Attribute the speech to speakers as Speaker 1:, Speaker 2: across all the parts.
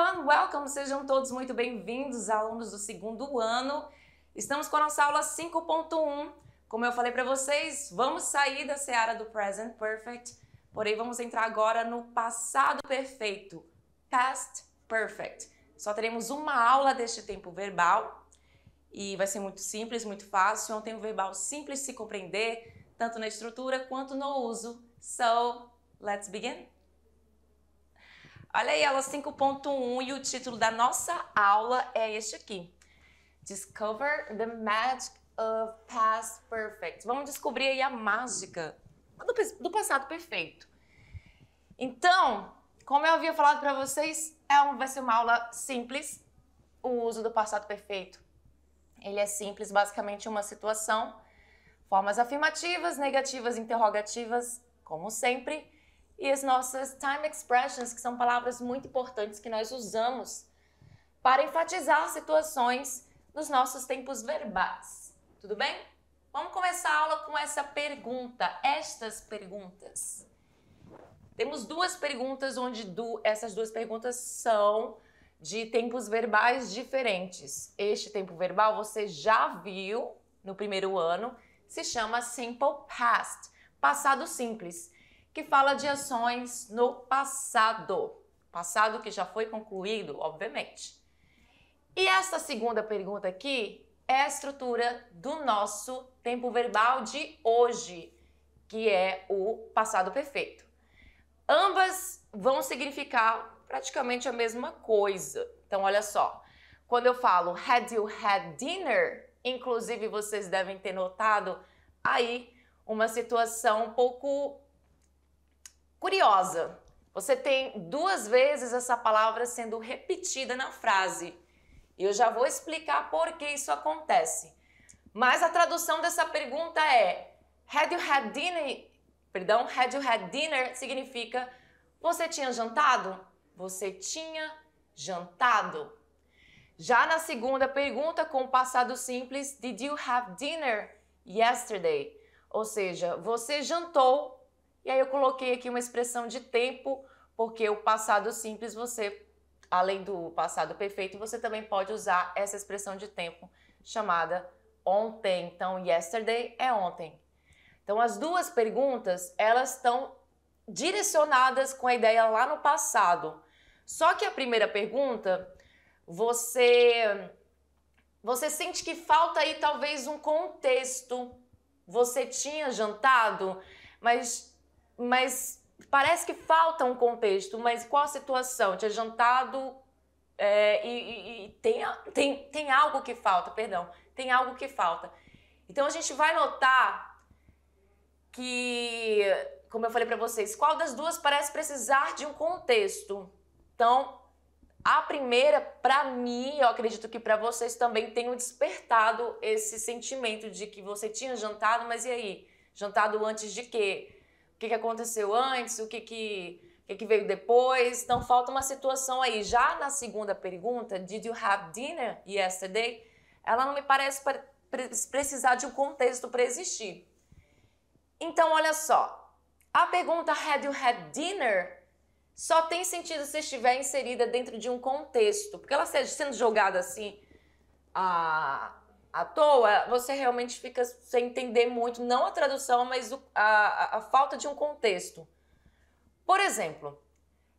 Speaker 1: everyone, welcome! Sejam todos muito bem-vindos, alunos do segundo ano. Estamos com a nossa aula 5.1. Como eu falei para vocês, vamos sair da seara do present perfect, porém vamos entrar agora no passado perfeito, past perfect. Só teremos uma aula deste tempo verbal e vai ser muito simples, muito fácil. É um tempo verbal simples de se compreender, tanto na estrutura quanto no uso. So, let's begin! Olha aí, aula 5.1 e o título da nossa aula é este aqui. Discover the Magic of Past Perfect. Vamos descobrir aí a mágica do, do passado perfeito. Então, como eu havia falado para vocês, é vai ser uma aula simples, o uso do passado perfeito. Ele é simples, basicamente uma situação, formas afirmativas, negativas, interrogativas, como sempre, e as nossas time expressions, que são palavras muito importantes que nós usamos para enfatizar situações nos nossos tempos verbais. Tudo bem? Vamos começar a aula com essa pergunta, estas perguntas. Temos duas perguntas onde du essas duas perguntas são de tempos verbais diferentes. Este tempo verbal você já viu no primeiro ano, se chama simple past, passado simples que fala de ações no passado. Passado que já foi concluído, obviamente. E esta segunda pergunta aqui é a estrutura do nosso tempo verbal de hoje, que é o passado perfeito. Ambas vão significar praticamente a mesma coisa. Então, olha só. Quando eu falo had you had dinner, inclusive vocês devem ter notado aí uma situação um pouco Curiosa. Você tem duas vezes essa palavra sendo repetida na frase. E eu já vou explicar por que isso acontece. Mas a tradução dessa pergunta é: Had you had dinner? Perdão, had you had dinner significa você tinha jantado? Você tinha jantado? Já na segunda pergunta, com o passado simples, did you have dinner yesterday? Ou seja, você jantou e aí eu coloquei aqui uma expressão de tempo, porque o passado simples você, além do passado perfeito, você também pode usar essa expressão de tempo chamada ontem. Então, yesterday é ontem. Então, as duas perguntas, elas estão direcionadas com a ideia lá no passado. Só que a primeira pergunta, você você sente que falta aí talvez um contexto. Você tinha jantado, mas mas parece que falta um contexto. Mas qual a situação? Tinha jantado é, e, e, e tem, tem, tem algo que falta, perdão, tem algo que falta. Então a gente vai notar que, como eu falei para vocês, qual das duas parece precisar de um contexto. Então, a primeira, para mim, eu acredito que para vocês também tenham despertado esse sentimento de que você tinha jantado, mas e aí? Jantado antes de quê? que, que aconteceu antes, o que, que, que, veio depois. Então falta uma situação aí. Já na segunda pergunta, did you have dinner yesterday? Ela não me parece precisar de um contexto para existir. Então, olha só. A pergunta had you had dinner só tem sentido se estiver inserida dentro de um contexto. Porque ela sendo jogada assim. Ah, à toa, você realmente fica sem entender muito, não a tradução, mas o, a, a falta de um contexto. Por exemplo,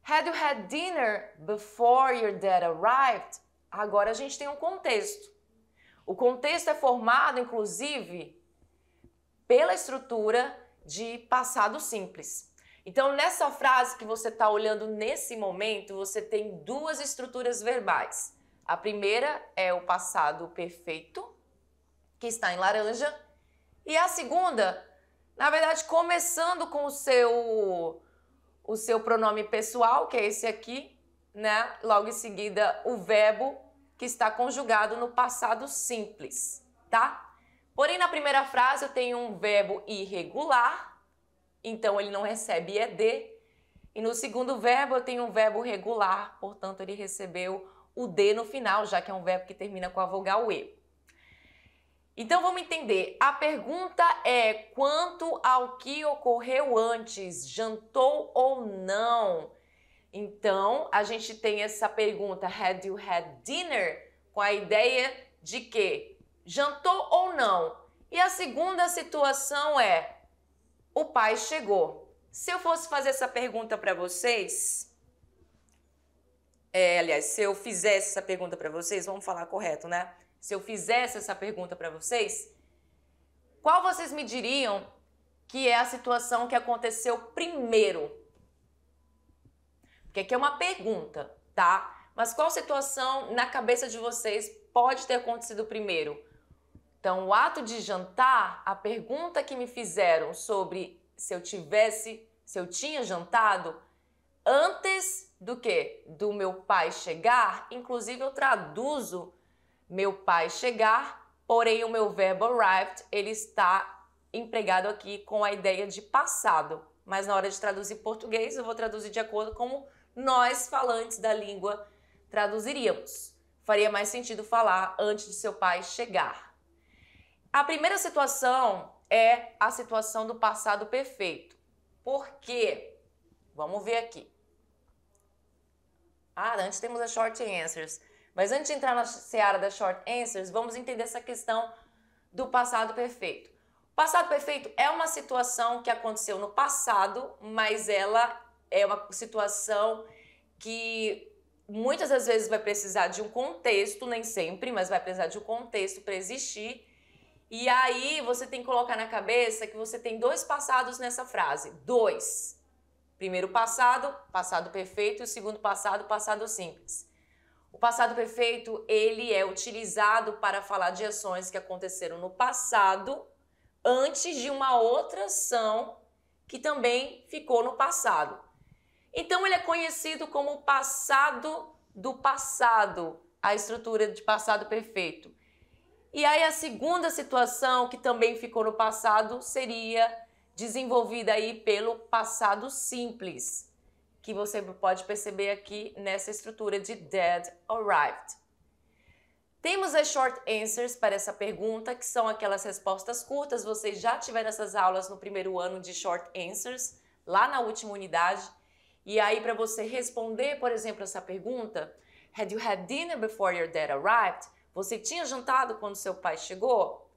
Speaker 1: had you had dinner before your dad arrived? Agora a gente tem um contexto. O contexto é formado, inclusive, pela estrutura de passado simples. Então, nessa frase que você está olhando nesse momento, você tem duas estruturas verbais. A primeira é o passado perfeito que está em laranja, e a segunda, na verdade, começando com o seu o seu pronome pessoal, que é esse aqui, né? Logo em seguida, o verbo que está conjugado no passado simples, tá? Porém, na primeira frase eu tenho um verbo irregular, então ele não recebe ED. E no segundo verbo eu tenho um verbo regular, portanto ele recebeu o D no final, já que é um verbo que termina com a vogal E. Então vamos entender. A pergunta é quanto ao que ocorreu antes, jantou ou não? Então a gente tem essa pergunta: Had you had dinner? Com a ideia de que jantou ou não? E a segunda situação é: o pai chegou. Se eu fosse fazer essa pergunta para vocês, é, aliás, se eu fizesse essa pergunta para vocês, vamos falar correto, né? se eu fizesse essa pergunta para vocês, qual vocês me diriam que é a situação que aconteceu primeiro? Porque aqui é uma pergunta, tá? Mas qual situação na cabeça de vocês pode ter acontecido primeiro? Então, o ato de jantar, a pergunta que me fizeram sobre se eu tivesse, se eu tinha jantado, antes do que? Do meu pai chegar, inclusive eu traduzo meu pai chegar, porém o meu verbo arrived, ele está empregado aqui com a ideia de passado. Mas na hora de traduzir português, eu vou traduzir de acordo com nós falantes da língua traduziríamos. Faria mais sentido falar antes de seu pai chegar. A primeira situação é a situação do passado perfeito. Por quê? Vamos ver aqui. Ah, antes temos as short answers. Mas antes de entrar na seara das short answers, vamos entender essa questão do passado perfeito. O passado perfeito é uma situação que aconteceu no passado, mas ela é uma situação que muitas das vezes vai precisar de um contexto, nem sempre, mas vai precisar de um contexto para existir. E aí você tem que colocar na cabeça que você tem dois passados nessa frase. Dois. Primeiro passado, passado perfeito, e o segundo passado, passado simples. O passado perfeito, ele é utilizado para falar de ações que aconteceram no passado antes de uma outra ação que também ficou no passado. Então ele é conhecido como passado do passado, a estrutura de passado perfeito. E aí a segunda situação que também ficou no passado seria desenvolvida aí pelo passado simples que você pode perceber aqui nessa estrutura de dead arrived. Temos as short answers para essa pergunta, que são aquelas respostas curtas. Vocês já tiveram essas aulas no primeiro ano de short answers, lá na última unidade. E aí, para você responder, por exemplo, essa pergunta, Had you had dinner before your dad arrived? Você tinha jantado quando seu pai chegou?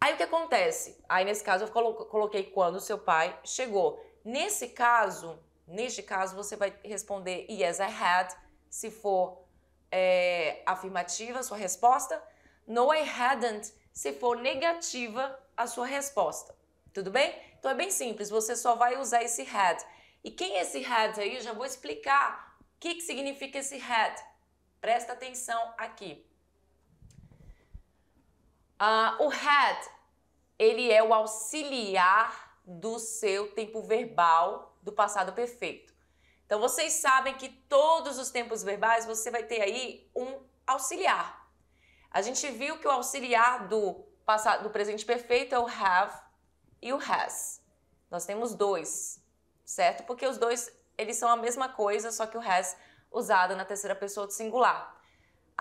Speaker 1: Aí o que acontece? Aí nesse caso eu coloquei quando seu pai chegou. Nesse caso, Neste caso, você vai responder yes, I had, se for é, afirmativa a sua resposta. No, I hadn't, se for negativa a sua resposta. Tudo bem? Então é bem simples, você só vai usar esse had. E quem é esse had aí? Eu já vou explicar o que, que significa esse had. Presta atenção aqui. Uh, o had, ele é o auxiliar do seu tempo verbal do passado perfeito. Então vocês sabem que todos os tempos verbais você vai ter aí um auxiliar. A gente viu que o auxiliar do passado do presente perfeito é o have e o has. Nós temos dois, certo? Porque os dois eles são a mesma coisa, só que o has usado na terceira pessoa do singular.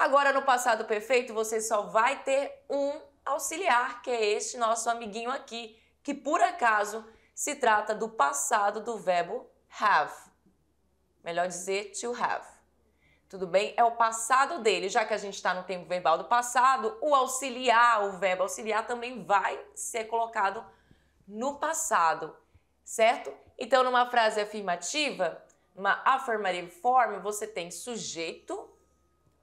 Speaker 1: Agora no passado perfeito você só vai ter um auxiliar, que é este nosso amiguinho aqui, que por acaso se trata do passado do verbo have. Melhor dizer, to have. Tudo bem? É o passado dele. Já que a gente está no tempo verbal do passado, o auxiliar, o verbo auxiliar também vai ser colocado no passado, certo? Então, numa frase afirmativa, uma affirmative form, você tem sujeito,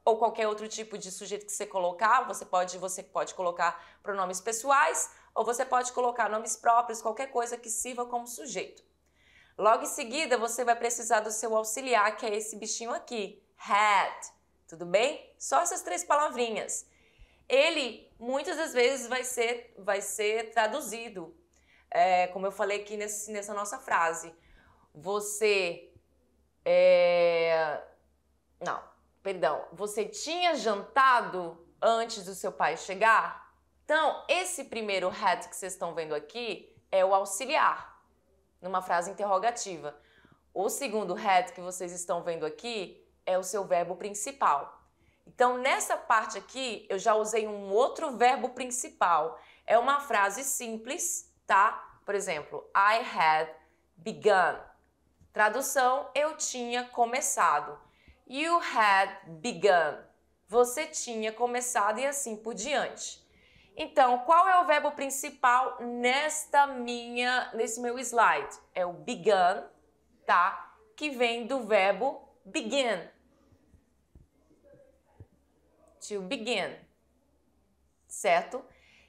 Speaker 1: ou qualquer outro tipo de sujeito que você colocar, você pode, você pode colocar pronomes pessoais ou você pode colocar nomes próprios, qualquer coisa que sirva como sujeito. Logo em seguida, você vai precisar do seu auxiliar, que é esse bichinho aqui, hat. Tudo bem? Só essas três palavrinhas. Ele muitas das vezes vai ser, vai ser traduzido, é, como eu falei aqui nesse, nessa nossa frase. Você. É, não, perdão. Você tinha jantado antes do seu pai chegar? Então, esse primeiro had que vocês estão vendo aqui é o auxiliar, numa frase interrogativa. O segundo had que vocês estão vendo aqui é o seu verbo principal. Então, nessa parte aqui, eu já usei um outro verbo principal. É uma frase simples, tá? Por exemplo, I had begun. Tradução, eu tinha começado. You had begun. Você tinha começado e assim por diante. Então, qual é o verbo principal nesta minha, nesse meu slide? É o began, tá? Que vem do verbo begin. To begin. Certo?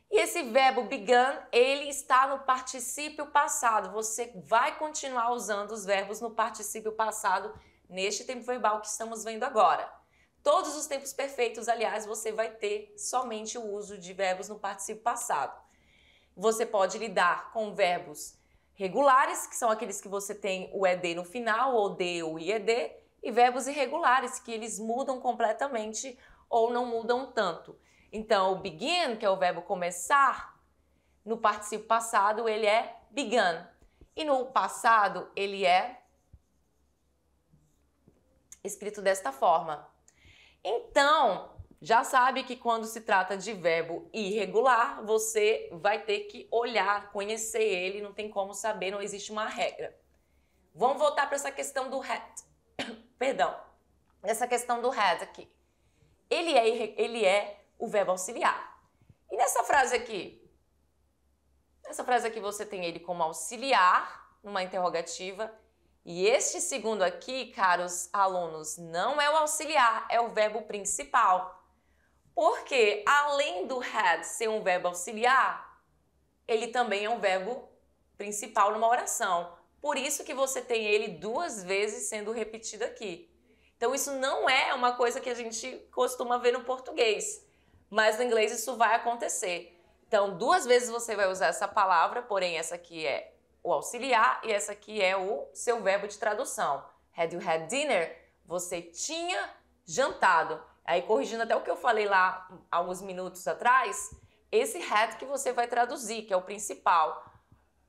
Speaker 1: E esse verbo began, ele está no particípio passado. Você vai continuar usando os verbos no particípio passado neste tempo verbal que estamos vendo agora. Todos os tempos perfeitos, aliás, você vai ter somente o uso de verbos no particípio passado. Você pode lidar com verbos regulares, que são aqueles que você tem o ed no final, ou D ou ied, e verbos irregulares, que eles mudam completamente ou não mudam tanto. Então, o begin, que é o verbo começar, no particípio passado ele é began. E no passado ele é escrito desta forma: então, já sabe que quando se trata de verbo irregular, você vai ter que olhar, conhecer ele, não tem como saber, não existe uma regra. Vamos voltar para essa questão do had. Perdão. Essa questão do had aqui. Ele é, ele é o verbo auxiliar. E nessa frase aqui? Nessa frase aqui você tem ele como auxiliar, numa interrogativa, e este segundo aqui, caros alunos, não é o auxiliar, é o verbo principal. Porque além do had ser um verbo auxiliar, ele também é um verbo principal numa oração. Por isso que você tem ele duas vezes sendo repetido aqui. Então isso não é uma coisa que a gente costuma ver no português, mas no inglês isso vai acontecer. Então duas vezes você vai usar essa palavra, porém essa aqui é o auxiliar e essa aqui é o seu verbo de tradução. Had you had dinner? Você tinha jantado. Aí corrigindo até o que eu falei lá alguns minutos atrás, esse had que você vai traduzir, que é o principal.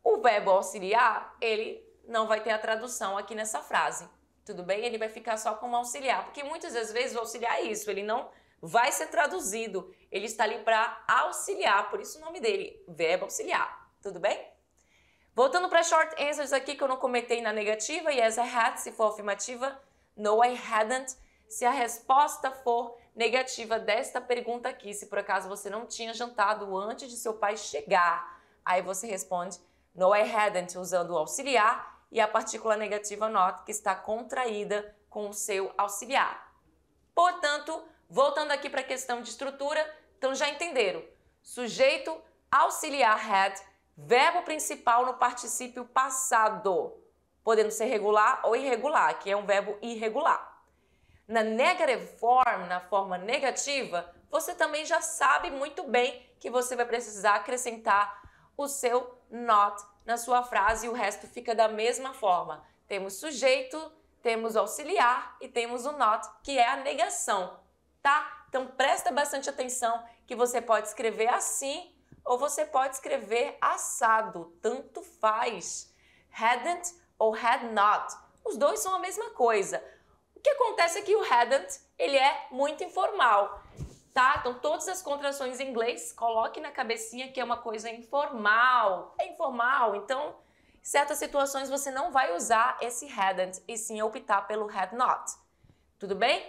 Speaker 1: O verbo auxiliar, ele não vai ter a tradução aqui nessa frase. Tudo bem? Ele vai ficar só como auxiliar, porque muitas das vezes o auxiliar é isso, ele não vai ser traduzido, ele está ali para auxiliar, por isso o nome dele, verbo auxiliar. Tudo bem? Voltando para short answers aqui que eu não comentei na negativa, yes I é had, se for afirmativa, no I hadn't, se a resposta for negativa desta pergunta aqui, se por acaso você não tinha jantado antes de seu pai chegar, aí você responde no I hadn't usando o auxiliar e a partícula negativa not que está contraída com o seu auxiliar. Portanto, voltando aqui para a questão de estrutura, então já entenderam. Sujeito auxiliar had verbo principal no particípio passado, podendo ser regular ou irregular, que é um verbo irregular. Na negative form, na forma negativa, você também já sabe muito bem que você vai precisar acrescentar o seu not na sua frase e o resto fica da mesma forma. Temos sujeito, temos auxiliar e temos o not, que é a negação, tá? Então presta bastante atenção que você pode escrever assim ou você pode escrever assado, tanto faz. Hadn't ou had not. Os dois são a mesma coisa. O que acontece é que o hadn't, ele é muito informal. Tá? Então, todas as contrações em inglês, coloque na cabecinha que é uma coisa informal. É informal, então, em certas situações você não vai usar esse hadn't e sim optar pelo had not. Tudo bem?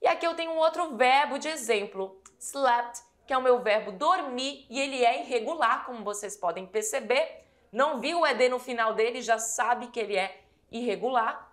Speaker 1: E aqui eu tenho um outro verbo de exemplo, slept que é o meu verbo dormir e ele é irregular, como vocês podem perceber. Não viu o ED no final dele, já sabe que ele é irregular.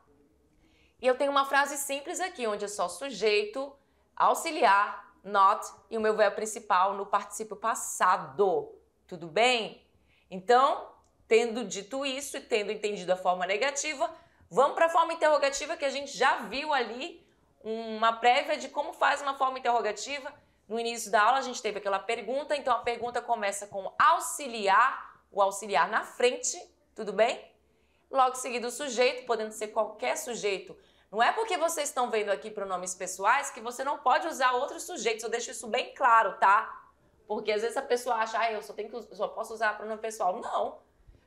Speaker 1: E eu tenho uma frase simples aqui, onde é só sujeito, auxiliar, not e o meu verbo principal no particípio passado. Tudo bem? Então, tendo dito isso e tendo entendido a forma negativa, vamos para a forma interrogativa que a gente já viu ali uma prévia de como faz uma forma interrogativa no início da aula, a gente teve aquela pergunta, então a pergunta começa com auxiliar, o auxiliar na frente, tudo bem? Logo seguido, o sujeito, podendo ser qualquer sujeito. Não é porque vocês estão vendo aqui pronomes pessoais que você não pode usar outros sujeitos. Eu deixo isso bem claro, tá? Porque às vezes a pessoa acha, ah, eu só, tenho que, só posso usar pronome pessoal. Não.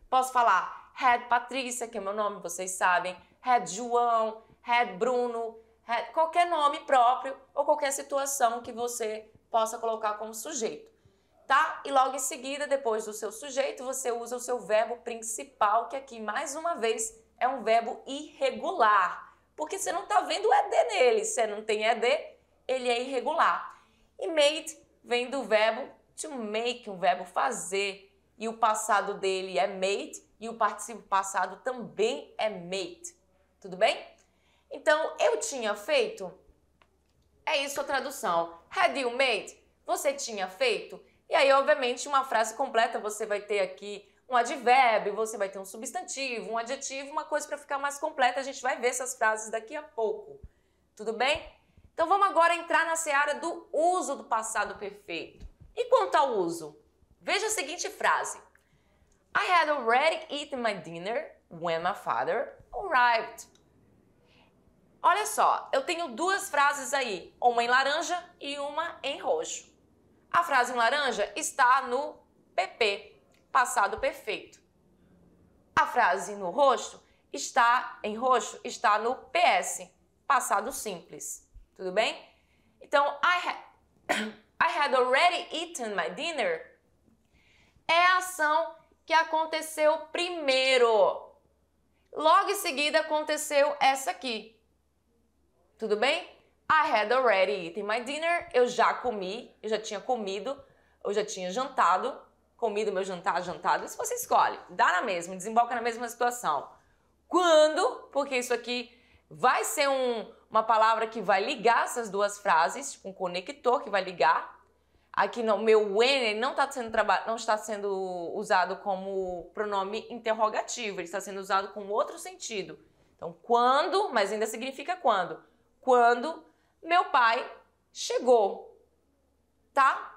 Speaker 1: Posso falar Red Patrícia, que é meu nome, vocês sabem. Red João, Red Bruno, é, qualquer nome próprio ou qualquer situação que você possa colocar como sujeito, tá? E logo em seguida, depois do seu sujeito, você usa o seu verbo principal, que aqui mais uma vez é um verbo irregular, porque você não tá vendo o ED nele, você não tem ED, ele é irregular. E made vem do verbo to make, um verbo fazer, e o passado dele é made e o participio passado também é made. Tudo bem? Então, eu tinha feito? É isso a tradução. Had you made? Você tinha feito? E aí, obviamente, uma frase completa você vai ter aqui um advérbio, você vai ter um substantivo, um adjetivo, uma coisa para ficar mais completa. A gente vai ver essas frases daqui a pouco. Tudo bem? Então vamos agora entrar na seara do uso do passado perfeito. E quanto ao uso? Veja a seguinte frase: I had already eaten my dinner when my father arrived. Olha só, eu tenho duas frases aí, uma em laranja e uma em roxo. A frase em laranja está no PP, passado perfeito. A frase no roxo está em roxo está no PS, passado simples. Tudo bem? Então, I, ha I had already eaten my dinner é a ação que aconteceu primeiro. Logo em seguida aconteceu essa aqui. Tudo bem? I had already eaten my dinner. Eu já comi, eu já tinha comido, eu já tinha jantado. Comido meu jantar, jantado. Isso você escolhe. Dá na mesma, desemboca na mesma situação. Quando, porque isso aqui vai ser um, uma palavra que vai ligar essas duas frases, tipo um conector que vai ligar. Aqui no meu when não, tá sendo não está sendo usado como pronome interrogativo, ele está sendo usado com outro sentido. Então, quando, mas ainda significa quando quando meu pai chegou, tá?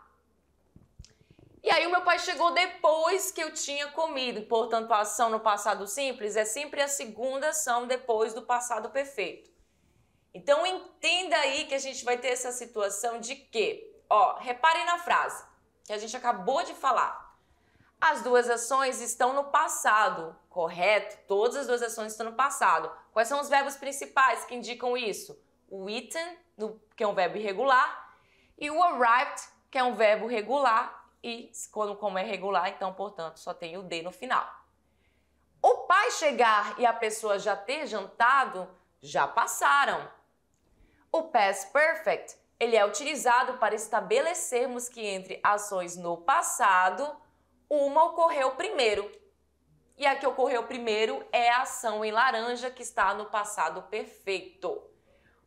Speaker 1: E aí o meu pai chegou depois que eu tinha comido. Portanto, a ação no passado simples é sempre a segunda ação depois do passado perfeito. Então entenda aí que a gente vai ter essa situação de que, ó, reparem na frase que a gente acabou de falar. As duas ações estão no passado, correto? Todas as duas ações estão no passado. Quais são os verbos principais que indicam isso? o eaten, do, que é um verbo irregular, e o arrived, que é um verbo regular, e quando como é regular, então, portanto, só tem o d no final. O pai chegar e a pessoa já ter jantado, já passaram. O past perfect, ele é utilizado para estabelecermos que entre ações no passado, uma ocorreu primeiro. E a que ocorreu primeiro é a ação em laranja que está no passado perfeito.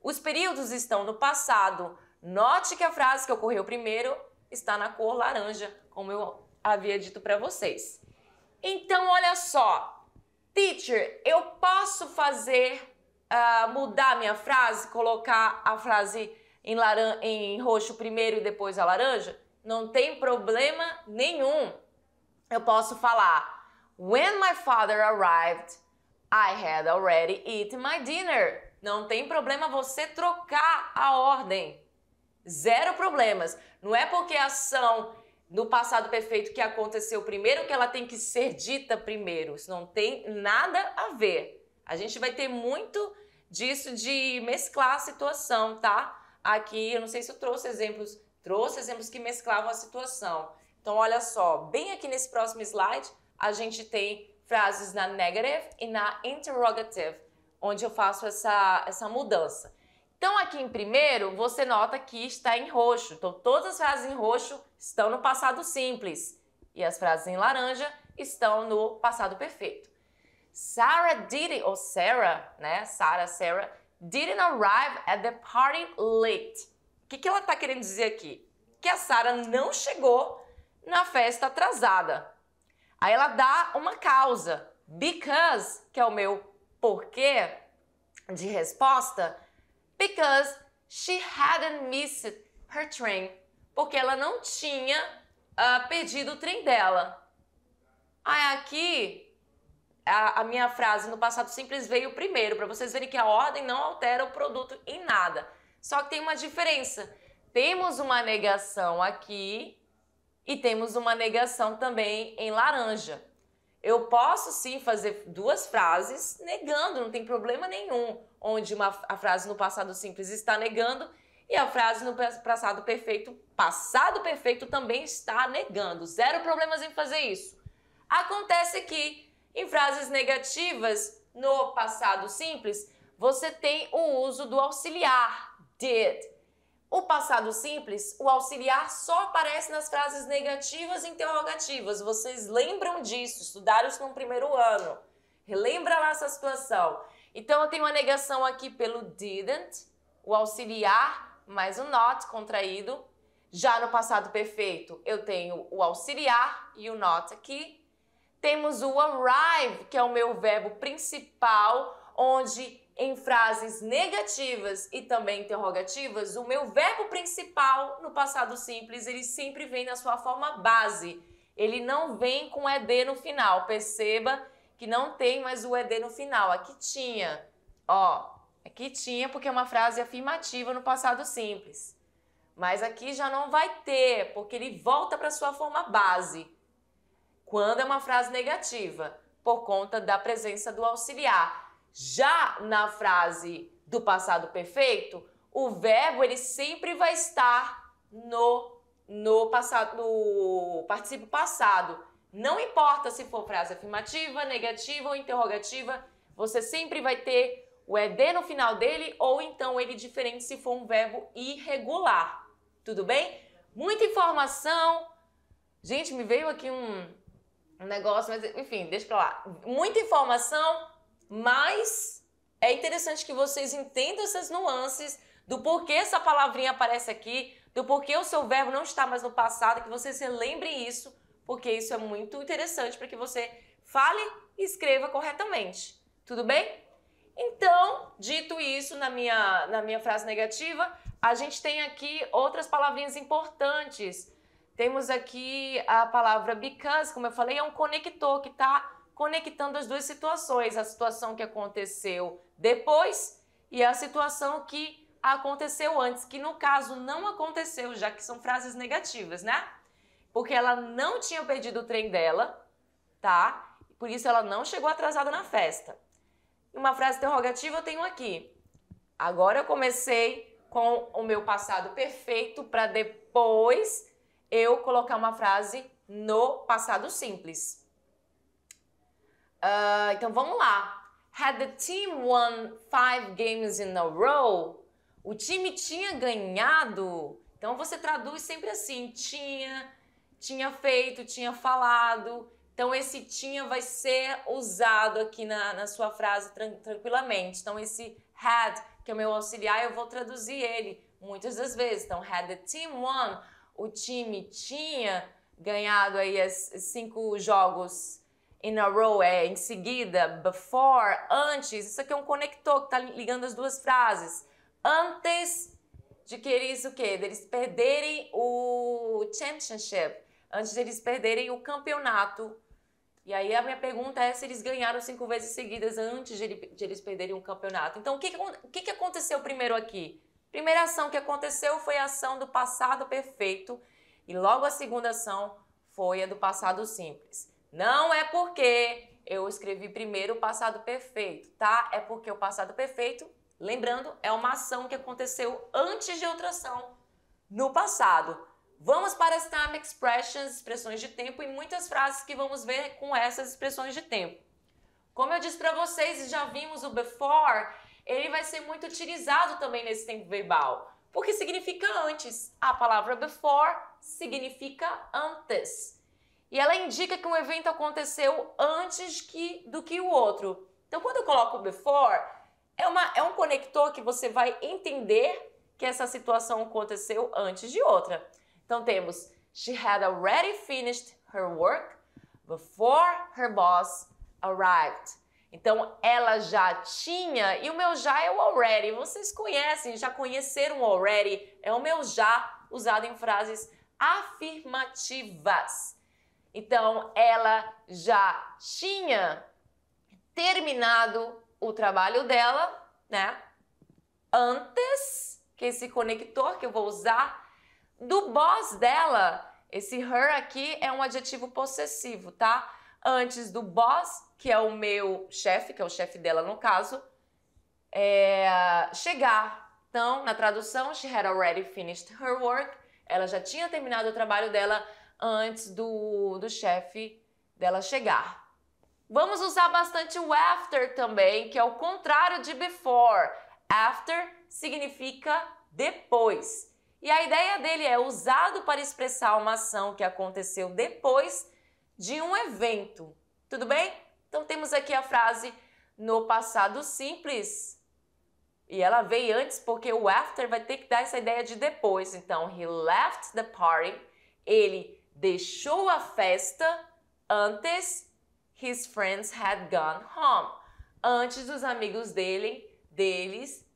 Speaker 1: Os períodos estão no passado. Note que a frase que ocorreu primeiro está na cor laranja, como eu havia dito para vocês. Então, olha só. Teacher, eu posso fazer, uh, mudar minha frase, colocar a frase em, em roxo primeiro e depois a laranja? Não tem problema nenhum. Eu posso falar: When my father arrived, I had already eaten my dinner. Não tem problema você trocar a ordem. Zero problemas. Não é porque a ação no passado perfeito que aconteceu primeiro que ela tem que ser dita primeiro. Isso não tem nada a ver. A gente vai ter muito disso de mesclar a situação, tá? Aqui, eu não sei se eu trouxe exemplos, trouxe exemplos que mesclavam a situação. Então, olha só, bem aqui nesse próximo slide, a gente tem frases na negative e na interrogative onde eu faço essa, essa mudança. Então, aqui em primeiro, você nota que está em roxo. Então, todas as frases em roxo estão no passado simples e as frases em laranja estão no passado perfeito. Sarah didn't, ou Sarah, né? Sarah, Sarah, didn't arrive at the party late. O que, que ela está querendo dizer aqui? Que a Sarah não chegou na festa atrasada. Aí ela dá uma causa, because, que é o meu por quê? De resposta, because she hadn't missed her train. Porque ela não tinha uh, perdido o trem dela. Aí aqui, a, a minha frase no passado simples veio primeiro, para vocês verem que a ordem não altera o produto em nada. Só que tem uma diferença. Temos uma negação aqui e temos uma negação também em laranja. Eu posso sim fazer duas frases negando, não tem problema nenhum. Onde uma, a frase no passado simples está negando e a frase no passado perfeito, passado perfeito também está negando. Zero problemas em fazer isso. Acontece que em frases negativas no passado simples, você tem o uso do auxiliar did. O passado simples, o auxiliar só aparece nas frases negativas e interrogativas. Vocês lembram disso, estudaram isso no primeiro ano. Relembra lá essa situação. Então eu tenho uma negação aqui pelo didn't, o auxiliar mais o not contraído. Já no passado perfeito, eu tenho o auxiliar e o not aqui. Temos o arrive, que é o meu verbo principal, onde em frases negativas e também interrogativas, o meu verbo principal no passado simples, ele sempre vem na sua forma base. Ele não vem com ED no final. Perceba que não tem mais o ED no final. Aqui tinha, ó, aqui tinha porque é uma frase afirmativa no passado simples. Mas aqui já não vai ter, porque ele volta para sua forma base. Quando é uma frase negativa, por conta da presença do auxiliar. Já na frase do passado perfeito, o verbo ele sempre vai estar no no passado no particípio passado. Não importa se for frase afirmativa, negativa ou interrogativa, você sempre vai ter o ED no final dele ou então ele diferente se for um verbo irregular. Tudo bem? Muita informação. Gente, me veio aqui um, um negócio, mas enfim, deixa pra lá. Muita informação mas é interessante que vocês entendam essas nuances do porquê essa palavrinha aparece aqui, do porquê o seu verbo não está mais no passado, que vocês relembrem isso, porque isso é muito interessante para que você fale e escreva corretamente. Tudo bem? Então, dito isso, na minha, na minha frase negativa, a gente tem aqui outras palavrinhas importantes. Temos aqui a palavra because, como eu falei, é um conector que está conectando as duas situações, a situação que aconteceu depois e a situação que aconteceu antes, que no caso não aconteceu, já que são frases negativas, né? Porque ela não tinha perdido o trem dela, tá? Por isso ela não chegou atrasada na festa. Uma frase interrogativa eu tenho aqui. Agora eu comecei com o meu passado perfeito para depois eu colocar uma frase no passado simples. Uh, então vamos lá. Had the team won five games in a row? O time tinha ganhado? Então você traduz sempre assim: tinha, tinha feito, tinha falado. Então esse tinha vai ser usado aqui na, na sua frase tran tranquilamente. Então esse had, que é o meu auxiliar, eu vou traduzir ele muitas das vezes. Então had the team won, o time tinha ganhado aí as, cinco jogos in a row é em seguida, before, antes. Isso aqui é um conector que está ligando as duas frases. Antes de que eles o quê? Deles perderem o championship, antes de eles perderem o campeonato. E aí a minha pergunta é se eles ganharam cinco vezes seguidas antes de, de eles perderem o campeonato. Então o que, o que aconteceu primeiro aqui? Primeira ação que aconteceu foi a ação do passado perfeito e logo a segunda ação foi a do passado simples. Não é porque eu escrevi primeiro o passado perfeito, tá? É porque o passado perfeito, lembrando, é uma ação que aconteceu antes de outra ação no passado. Vamos para as time expressions, expressões de tempo e muitas frases que vamos ver com essas expressões de tempo. Como eu disse para vocês, já vimos o before, ele vai ser muito utilizado também nesse tempo verbal, porque significa antes. A palavra before significa antes. E ela indica que um evento aconteceu antes que, do que o outro. Então, quando eu coloco before, é, uma, é um conector que você vai entender que essa situação aconteceu antes de outra. Então, temos She had already finished her work before her boss arrived. Então, ela já tinha, e o meu já é o already. Vocês conhecem, já conheceram o already. É o meu já usado em frases afirmativas. Então, ela já tinha terminado o trabalho dela, né? Antes que esse conector que eu vou usar do boss dela, esse her aqui é um adjetivo possessivo, tá? Antes do boss, que é o meu chefe, que é o chefe dela no caso, é chegar. Então, na tradução, she had already finished her work. Ela já tinha terminado o trabalho dela antes do, do chefe dela chegar. Vamos usar bastante o after também, que é o contrário de before. After significa depois. E a ideia dele é usado para expressar uma ação que aconteceu depois de um evento. Tudo bem? Então temos aqui a frase no passado simples. E ela veio antes porque o after vai ter que dar essa ideia de depois. Então, he left the party. Ele deixou a festa antes his friends had gone home. Antes dos amigos dele, deles,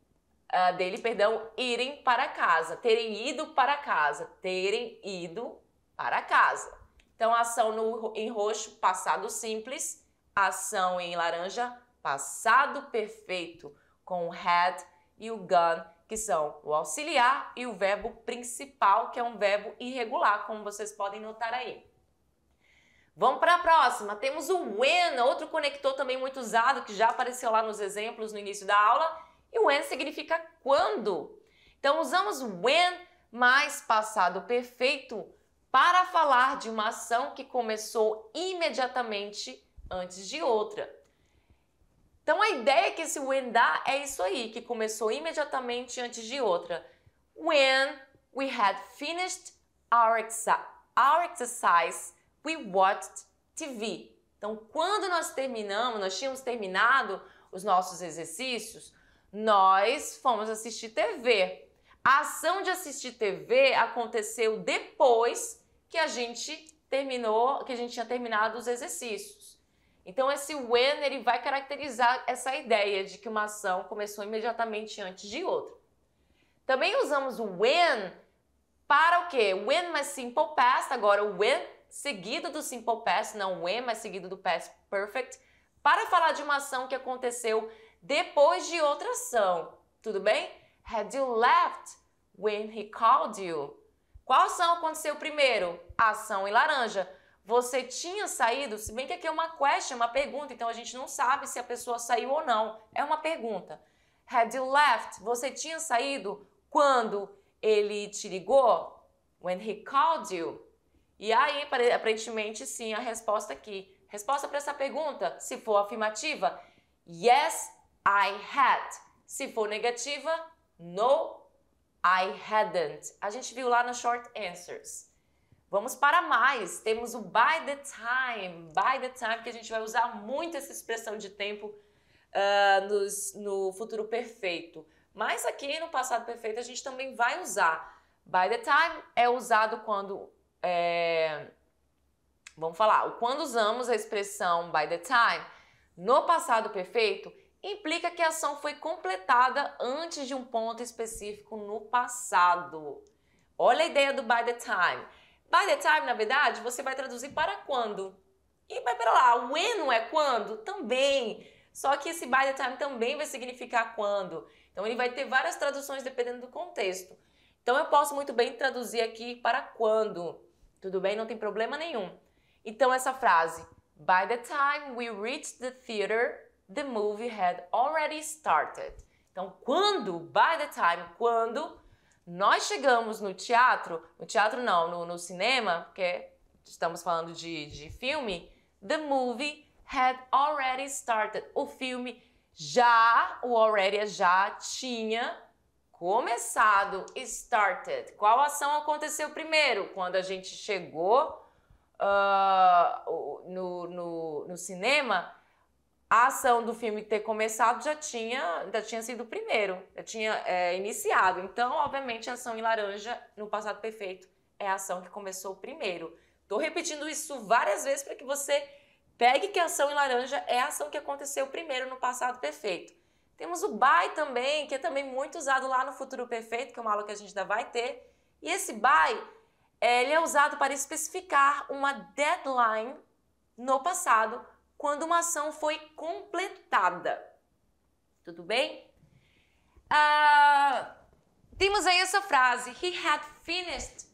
Speaker 1: uh, dele, perdão, irem para casa, terem ido para casa, terem ido para casa. Então, ação no, em roxo, passado simples, ação em laranja, passado perfeito, com o had e o gone que são o auxiliar e o verbo principal, que é um verbo irregular, como vocês podem notar aí. Vamos para a próxima. Temos o when, outro conector também muito usado, que já apareceu lá nos exemplos no início da aula. E o when significa quando. Então, usamos when mais passado perfeito para falar de uma ação que começou imediatamente antes de outra. Então a ideia é que esse when dá é isso aí, que começou imediatamente antes de outra. When we had finished our, our exercise, we watched TV. Então, quando nós terminamos, nós tínhamos terminado os nossos exercícios, nós fomos assistir TV. A ação de assistir TV aconteceu depois que a gente terminou, que a gente tinha terminado os exercícios. Então esse when ele vai caracterizar essa ideia de que uma ação começou imediatamente antes de outra. Também usamos o when para o quê? When mais simple past, agora o when seguido do simple past, não when, mas seguido do past perfect, para falar de uma ação que aconteceu depois de outra ação. Tudo bem? Had you left when he called you? Qual ação aconteceu primeiro? A ação em laranja você tinha saído, se bem que aqui é uma question, uma pergunta, então a gente não sabe se a pessoa saiu ou não. É uma pergunta. Had you left? Você tinha saído quando ele te ligou? When he called you? E aí, aparentemente, sim, a resposta aqui. Resposta para essa pergunta, se for afirmativa, yes, I had. Se for negativa, no, I hadn't. A gente viu lá no short answers. Vamos para mais. Temos o by the time. By the time, que a gente vai usar muito essa expressão de tempo uh, nos, no futuro perfeito. Mas aqui no passado perfeito a gente também vai usar. By the time é usado quando. É... Vamos falar. Quando usamos a expressão by the time no passado perfeito, implica que a ação foi completada antes de um ponto específico no passado. Olha a ideia do by the time. By the time, na verdade, você vai traduzir para quando. E vai para lá, when é quando? Também. Só que esse by the time também vai significar quando. Então ele vai ter várias traduções dependendo do contexto. Então eu posso muito bem traduzir aqui para quando. Tudo bem, não tem problema nenhum. Então essa frase, by the time we reached the theater, the movie had already started. Então quando, by the time, quando nós chegamos no teatro, no teatro não, no, no cinema, porque estamos falando de, de filme, the movie had already started. O filme já, o already já tinha começado, started. Qual ação aconteceu primeiro? Quando a gente chegou uh, no, no, no cinema, a ação do filme ter começado já tinha, já tinha sido o primeiro, já tinha é, iniciado. Então, obviamente, a ação em laranja, no Passado Perfeito, é a ação que começou primeiro. Estou repetindo isso várias vezes para que você pegue que a ação em laranja é a ação que aconteceu primeiro no Passado Perfeito. Temos o buy também, que é também muito usado lá no Futuro Perfeito, que é uma aula que a gente ainda vai ter. E esse buy, é, ele é usado para especificar uma deadline no passado quando uma ação foi completada. Tudo bem? Uh, temos aí essa frase: He had finished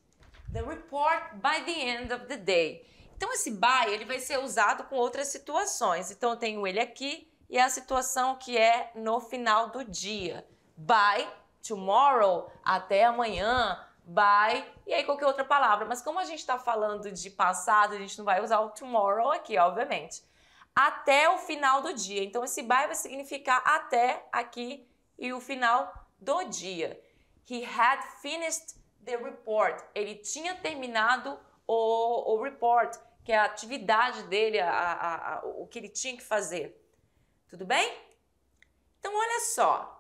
Speaker 1: the report by the end of the day. Então, esse by ele vai ser usado com outras situações. Então, eu tenho ele aqui e a situação que é no final do dia. By tomorrow, até amanhã, by e aí qualquer outra palavra. Mas como a gente está falando de passado, a gente não vai usar o tomorrow aqui, obviamente até o final do dia. Então, esse by vai significar até aqui e o final do dia. He had finished the report. Ele tinha terminado o, o report, que é a atividade dele, a, a, a, o que ele tinha que fazer. Tudo bem? Então, olha só.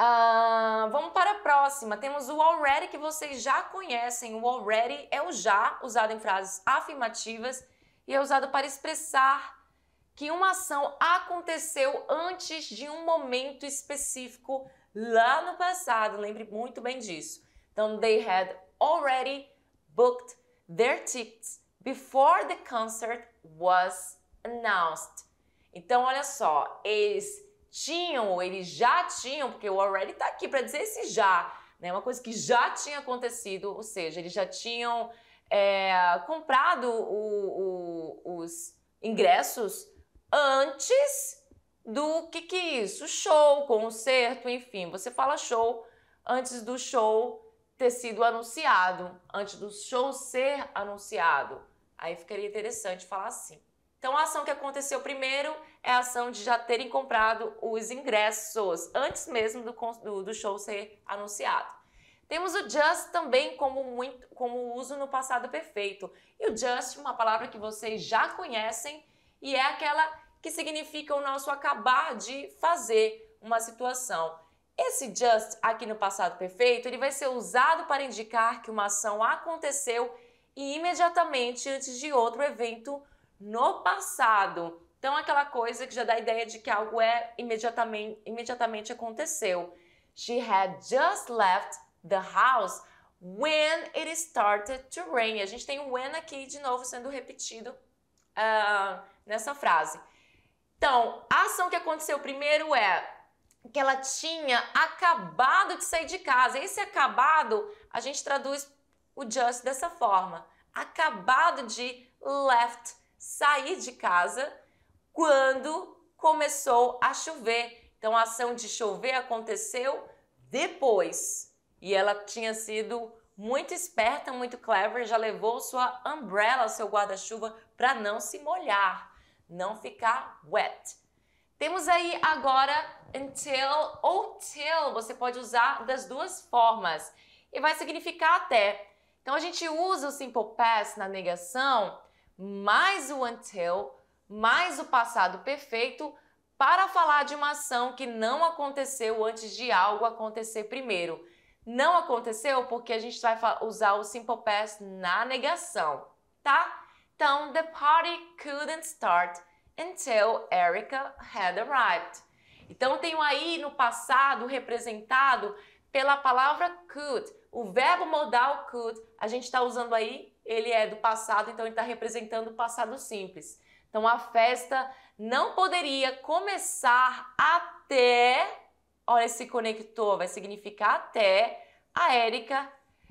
Speaker 1: Uh, vamos para a próxima. Temos o already que vocês já conhecem. O already é o já usado em frases afirmativas e é usado para expressar que uma ação aconteceu antes de um momento específico lá no passado. Lembre muito bem disso. Então, they had already booked their tickets before the concert was announced. Então, olha só, eles tinham, ou eles já tinham, porque o already está aqui para dizer esse já, né? Uma coisa que já tinha acontecido, ou seja, eles já tinham é, comprado o, o os ingressos antes do que que isso? Show, concerto, enfim. Você fala show antes do show ter sido anunciado, antes do show ser anunciado. Aí ficaria interessante falar assim. Então a ação que aconteceu primeiro é a ação de já terem comprado os ingressos antes mesmo do, do, do show ser anunciado. Temos o just também como, muito, como uso no passado perfeito. E o just, uma palavra que vocês já conhecem e é aquela que significa o nosso acabar de fazer uma situação. Esse just aqui no passado perfeito, ele vai ser usado para indicar que uma ação aconteceu e imediatamente antes de outro evento no passado. Então, aquela coisa que já dá a ideia de que algo é imediatamente, imediatamente aconteceu. She had just left the house when it started to rain. A gente tem o when aqui de novo sendo repetido uh, nessa frase. Então, a ação que aconteceu primeiro é que ela tinha acabado de sair de casa. Esse acabado a gente traduz o just dessa forma: acabado de left, sair de casa quando começou a chover. Então a ação de chover aconteceu depois. E ela tinha sido muito esperta, muito clever, já levou sua umbrella, seu guarda-chuva, para não se molhar, não ficar wet. Temos aí agora until ou till, você pode usar das duas formas e vai significar até. Então a gente usa o simple past na negação, mais o until, mais o passado perfeito para falar de uma ação que não aconteceu antes de algo acontecer primeiro. Não aconteceu porque a gente vai usar o simple past na negação, tá? Então, the party couldn't start until Erica had arrived. Então, tenho aí no passado representado pela palavra could. O verbo modal could, a gente está usando aí, ele é do passado, então ele está representando o passado simples. Então, a festa não poderia começar até Olha, se conectou, vai significar até a Érica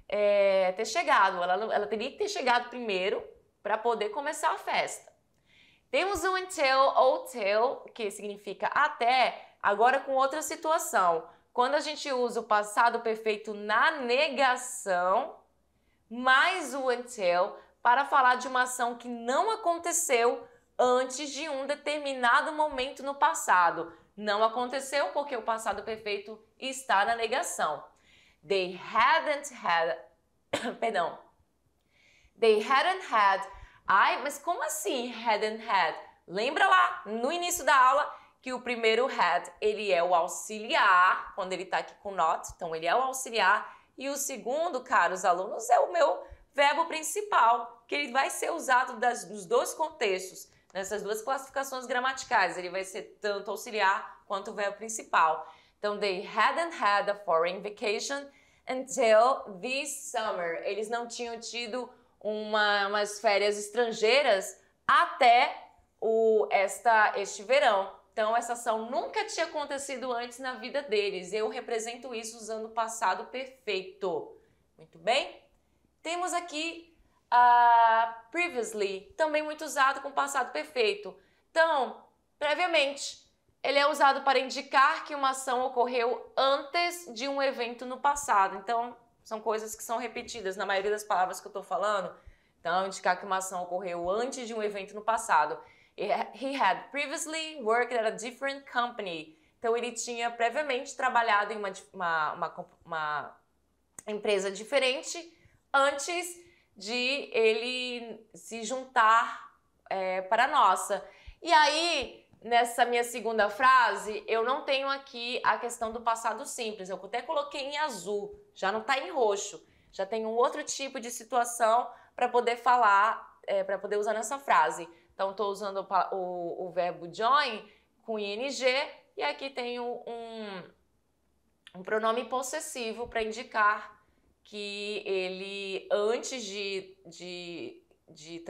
Speaker 1: é, ter chegado. Ela, ela teria que ter chegado primeiro para poder começar a festa. Temos um until ou till, que significa até, agora com outra situação. Quando a gente usa o passado perfeito na negação, mais o until, para falar de uma ação que não aconteceu antes de um determinado momento no passado não aconteceu porque o passado perfeito está na negação. They hadn't had. Perdão. They hadn't had. Ai, mas como assim hadn't had? Lembra lá no início da aula que o primeiro had ele é o auxiliar quando ele está aqui com not, então ele é o auxiliar e o segundo, caros alunos, é o meu verbo principal que ele vai ser usado das, nos dois contextos nessas duas classificações gramaticais. Ele vai ser tanto auxiliar quanto o verbo principal. Então, they hadn't had a foreign vacation until this summer. Eles não tinham tido uma, umas férias estrangeiras até o, esta, este verão. Então, essa ação nunca tinha acontecido antes na vida deles. Eu represento isso usando o passado perfeito. Muito bem? Temos aqui uh, previously, também muito usado com passado perfeito. Então, previamente, ele é usado para indicar que uma ação ocorreu antes de um evento no passado. Então, são coisas que são repetidas na maioria das palavras que eu estou falando. Então, indicar que uma ação ocorreu antes de um evento no passado. He had previously worked at a different company. Então, ele tinha previamente trabalhado em uma, uma, uma, uma empresa diferente antes de ele se juntar é, para a nossa. E aí, nessa minha segunda frase, eu não tenho aqui a questão do passado simples. Eu até coloquei em azul, já não está em roxo. Já tem um outro tipo de situação para poder falar, é, para poder usar nessa frase. Então, estou usando o, o, o, verbo join com ing e aqui tenho um, um pronome possessivo para indicar que ele, antes de, de, de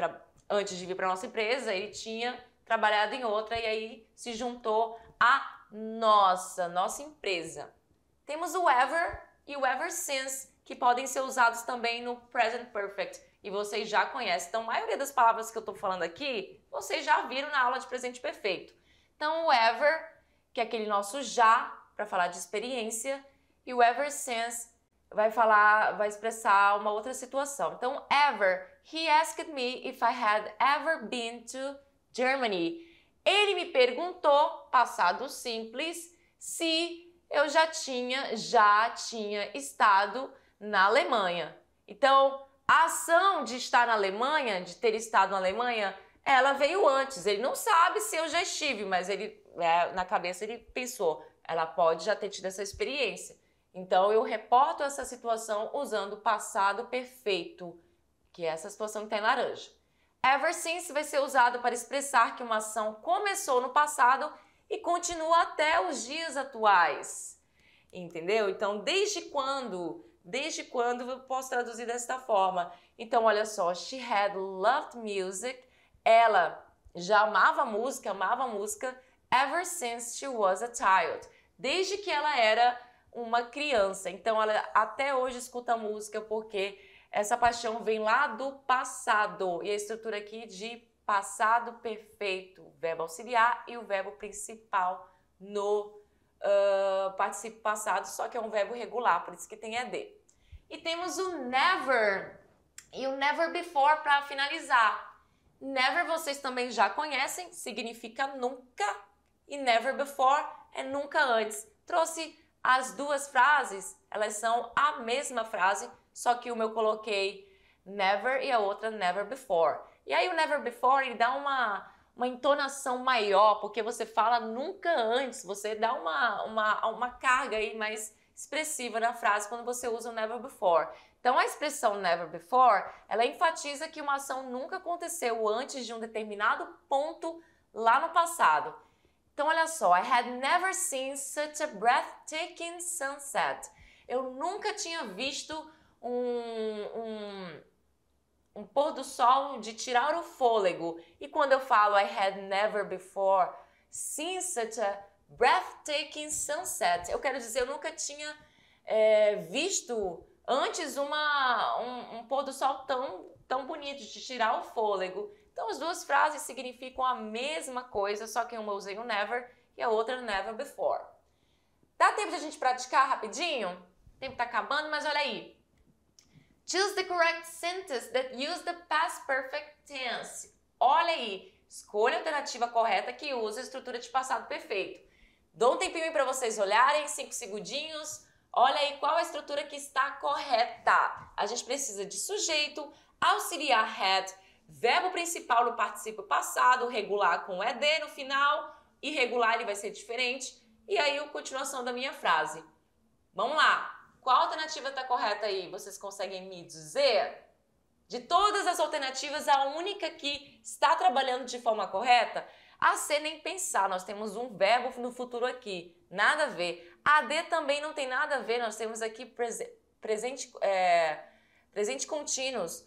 Speaker 1: antes de vir para nossa empresa, ele tinha trabalhado em outra e aí se juntou à nossa, nossa empresa. Temos o ever e o ever since, que podem ser usados também no present perfect e vocês já conhecem. Então, a maioria das palavras que eu estou falando aqui, vocês já viram na aula de presente perfeito. Então, o ever, que é aquele nosso já, para falar de experiência, e o ever since, vai falar, vai expressar uma outra situação. Então, ever, he asked me if I had ever been to Germany. Ele me perguntou, passado simples, se eu já tinha, já tinha estado na Alemanha. Então, a ação de estar na Alemanha, de ter estado na Alemanha, ela veio antes. Ele não sabe se eu já estive, mas ele, né, na cabeça, ele pensou, ela pode já ter tido essa experiência. Então eu reporto essa situação usando o passado perfeito, que é essa situação que está em laranja. Ever since vai ser usado para expressar que uma ação começou no passado e continua até os dias atuais. Entendeu? Então, desde quando? Desde quando eu posso traduzir desta forma? Então, olha só, she had loved music. Ela já amava música, amava música ever since she was a child. Desde que ela era uma criança. Então ela até hoje escuta música porque essa paixão vem lá do passado. E a estrutura aqui de passado perfeito, verbo auxiliar e o verbo principal no uh, participo passado, só que é um verbo regular, por isso que tem ED. E temos o never e o never before para finalizar. Never vocês também já conhecem, significa nunca, e never before é nunca antes. Trouxe as duas frases, elas são a mesma frase, só que uma eu coloquei never e a outra never before. E aí o never before ele dá uma, uma entonação maior, porque você fala nunca antes, você dá uma, uma, uma carga aí mais expressiva na frase quando você usa o never before. Então a expressão never before, ela enfatiza que uma ação nunca aconteceu antes de um determinado ponto lá no passado. Então, olha só. I had never seen such a breathtaking sunset. Eu nunca tinha visto um, um, um pôr do sol de tirar o fôlego. E quando eu falo I had never before seen such a breathtaking sunset, eu quero dizer, eu nunca tinha é, visto antes uma, um, um pôr do sol tão, tão bonito de tirar o fôlego. Então, as duas frases significam a mesma coisa, só que uma usei o never e a outra never before. Dá tempo de a gente praticar rapidinho? O tempo tá acabando, mas olha aí. Choose the correct sentence that use the past perfect tense. Olha aí, escolha a alternativa correta que usa a estrutura de passado perfeito. Dou um tempinho para vocês olharem, cinco segundinhos. Olha aí qual a estrutura que está correta. A gente precisa de sujeito, auxiliar had Verbo principal no particípio passado, regular com ED no final, irregular ele vai ser diferente. E aí, a continuação da minha frase. Vamos lá. Qual alternativa está correta aí? Vocês conseguem me dizer? De todas as alternativas, a única que está trabalhando de forma correta? A C nem pensar, nós temos um verbo no futuro aqui, nada a ver. A D também não tem nada a ver, nós temos aqui presente, é, presente contínuos.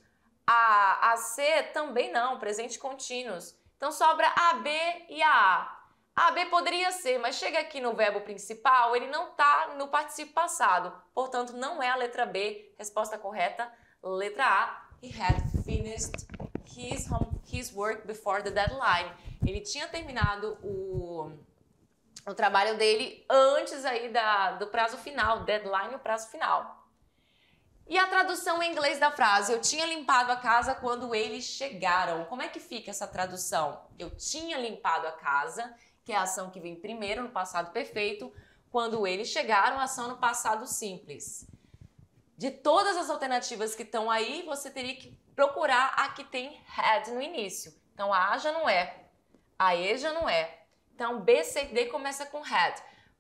Speaker 1: A, a C também não, presentes contínuos. Então sobra a B e a A. A B poderia ser, mas chega aqui no verbo principal, ele não está no participio passado. Portanto, não é a letra B. Resposta correta, letra A. He had finished his, home, his work before the deadline. Ele tinha terminado o, o trabalho dele antes aí da, do prazo final, deadline, o prazo final. E a tradução em inglês da frase eu tinha limpado a casa quando eles chegaram. Como é que fica essa tradução? Eu tinha limpado a casa, que é a ação que vem primeiro no passado perfeito, quando eles chegaram, a ação no passado simples. De todas as alternativas que estão aí, você teria que procurar a que tem had no início. Então a A já não é, a E já não é. Então B, C, D começa com had.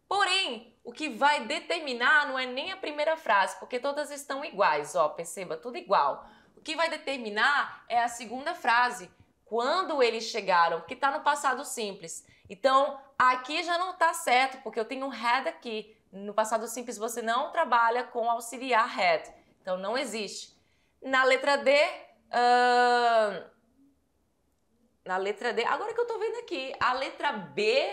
Speaker 1: Porém, o que vai determinar não é nem a primeira frase, porque todas estão iguais, ó, perceba, tudo igual. O que vai determinar é a segunda frase, quando eles chegaram, que está no passado simples. Então, aqui já não está certo, porque eu tenho um had aqui. No passado simples você não trabalha com auxiliar had. Então, não existe. Na letra D, uh... na letra D, agora que eu estou vendo aqui, a letra B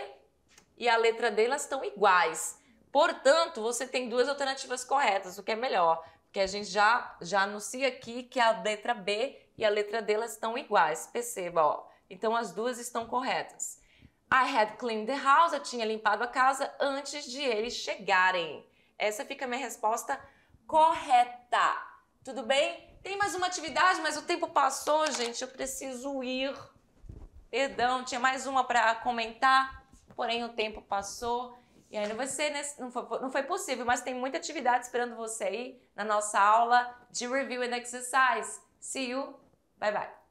Speaker 1: e a letra D elas estão iguais. Portanto, você tem duas alternativas corretas, o que é melhor, porque a gente já, já anuncia aqui que a letra B e a letra D elas estão iguais, perceba, ó. Então as duas estão corretas. I had cleaned the house, eu tinha limpado a casa antes de eles chegarem. Essa fica a minha resposta correta. Tudo bem? Tem mais uma atividade, mas o tempo passou, gente, eu preciso ir. Perdão, tinha mais uma para comentar, porém o tempo passou. E aí você vai ser não, foi, não foi possível, mas tem muita atividade esperando você aí na nossa aula de Review and Exercise. See you. Bye bye.